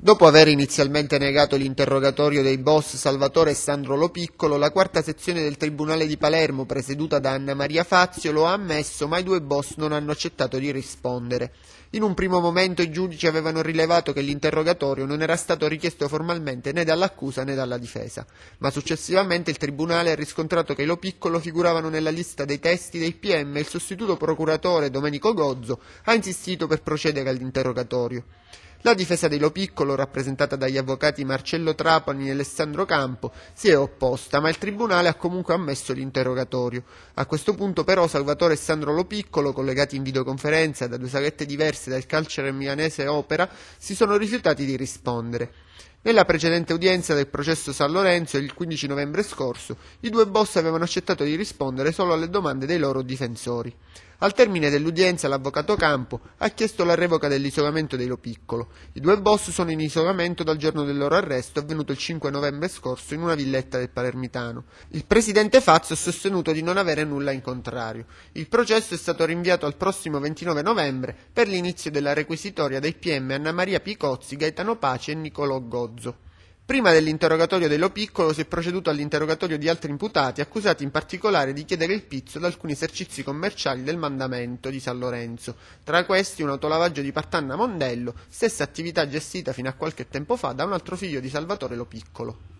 Dopo aver inizialmente negato l'interrogatorio dei boss Salvatore e Sandro Lopiccolo, la quarta sezione del Tribunale di Palermo, presieduta da Anna Maria Fazio, lo ha ammesso, ma i due boss non hanno accettato di rispondere. In un primo momento i giudici avevano rilevato che l'interrogatorio non era stato richiesto formalmente né dall'accusa né dalla difesa, ma successivamente il Tribunale ha riscontrato che Lopiccolo figuravano nella lista dei testi dei PM e il sostituto procuratore Domenico Gozzo ha insistito per procedere all'interrogatorio. La difesa dello Piccolo, rappresentata dagli avvocati Marcello Trapani e Alessandro Campo, si è opposta, ma il Tribunale ha comunque ammesso l'interrogatorio. A questo punto però Salvatore e Sandro Lopiccolo, collegati in videoconferenza da due salette diverse dal calcere milanese Opera, si sono rifiutati di rispondere. Nella precedente udienza del processo San Lorenzo, il 15 novembre scorso, i due boss avevano accettato di rispondere solo alle domande dei loro difensori. Al termine dell'udienza l'avvocato Campo ha chiesto la revoca dell'isolamento dei Lo Piccolo. I due boss sono in isolamento dal giorno del loro arresto avvenuto il 5 novembre scorso in una villetta del Palermitano. Il presidente Fazio ha sostenuto di non avere nulla in contrario. Il processo è stato rinviato al prossimo 29 novembre per l'inizio della requisitoria dei PM Anna Maria Picozzi, Gaetano Pace e Nicolò Gozzo. Prima dell'interrogatorio de Lo Piccolo si è proceduto all'interrogatorio di altri imputati, accusati in particolare di chiedere il pizzo ad alcuni esercizi commerciali del mandamento di San Lorenzo, tra questi un autolavaggio di Partanna Mondello, stessa attività gestita fino a qualche tempo fa da un altro figlio di Salvatore Lo Piccolo.